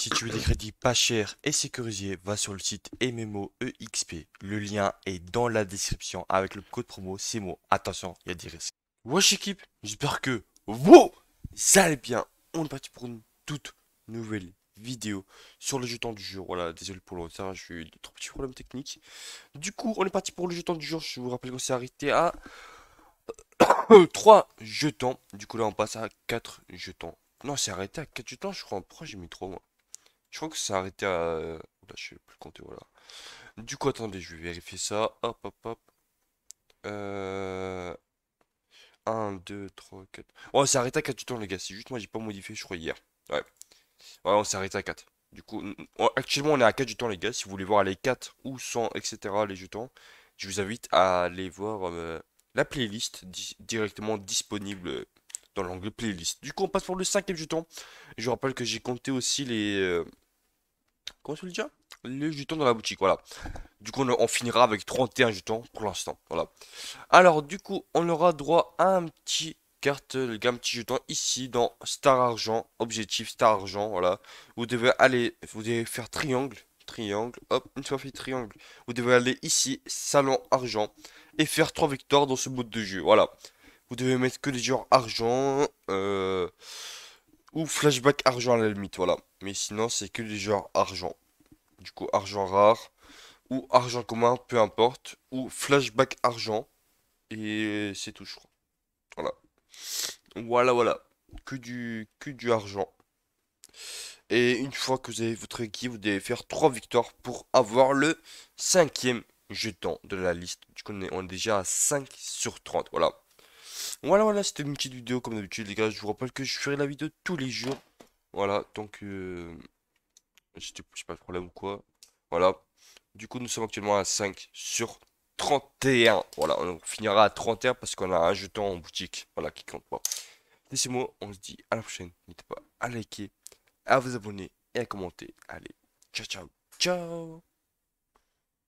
Si tu veux des crédits pas chers et sécurisés, va sur le site MMOEXP. Le lien est dans la description avec le code promo CMO. Attention, il y a des risques. Wesh équipe, j'espère que vous allez bien. On est parti pour une toute nouvelle vidéo sur le jeton du jour. Voilà, désolé pour le retard, j'ai eu trop petits problèmes techniques. Du coup, on est parti pour le jeton du jour. Je vous rappelle qu'on s'est arrêté à 3 euh, jetons. Du coup, là, on passe à 4 jetons. Non, c'est arrêté à 4 jetons, je crois. Pourquoi j'ai mis trop moi je crois que ça arrêté à... Là, bah, je sais plus compter, voilà. Du coup, attendez, je vais vérifier ça. Hop, hop, hop. Euh... 1, 2, 3, 4. Oh, ça arrêté à 4 du temps, les gars. C'est juste moi, j'ai pas modifié, je crois, hier. Ouais. Ouais, on s'est arrêté à 4. Du coup, actuellement, on est à 4 temps les gars. Si vous voulez voir les 4 ou 100, etc., les jetons, je vous invite à aller voir euh, la playlist directement disponible dans l'onglet playlist. Du coup, on passe pour le cinquième jeton. Je vous rappelle que j'ai compté aussi les, euh, Comment le dire Les jetons dans la boutique, voilà. Du coup, on, finira avec 31 jetons pour l'instant, voilà. Alors, du coup, on aura droit à un petit carte, le gamme petit jeton ici dans Star Argent, objectif Star Argent, voilà. Vous devez aller, vous devez faire triangle, triangle, hop, une fois fait triangle. Vous devez aller ici, Salon Argent, et faire 3 victoires dans ce bout de jeu, voilà. Vous devez mettre que des joueurs argent, euh, ou flashback argent à la limite, voilà. Mais sinon, c'est que des genre argent. Du coup, argent rare, ou argent commun, peu importe. Ou flashback argent. Et c'est tout, je crois. Voilà. Voilà, voilà. Que du, que du argent. Et une fois que vous avez votre équipe, vous devez faire 3 victoires pour avoir le cinquième jeton de la liste. Du coup, on est déjà à 5 sur 30. Voilà. Voilà, voilà, c'était une petite vidéo comme d'habitude, les gars. Je vous rappelle que je ferai la vidéo tous les jours. Voilà, donc que euh, j'ai pas de problème ou quoi. Voilà. Du coup, nous sommes actuellement à 5 sur 31. Voilà, on finira à 31 parce qu'on a un jeton en boutique. Voilà, qui compte pas. Laissez-moi, on se dit à la prochaine. N'hésitez pas à liker, à vous abonner et à commenter. Allez, ciao, ciao, ciao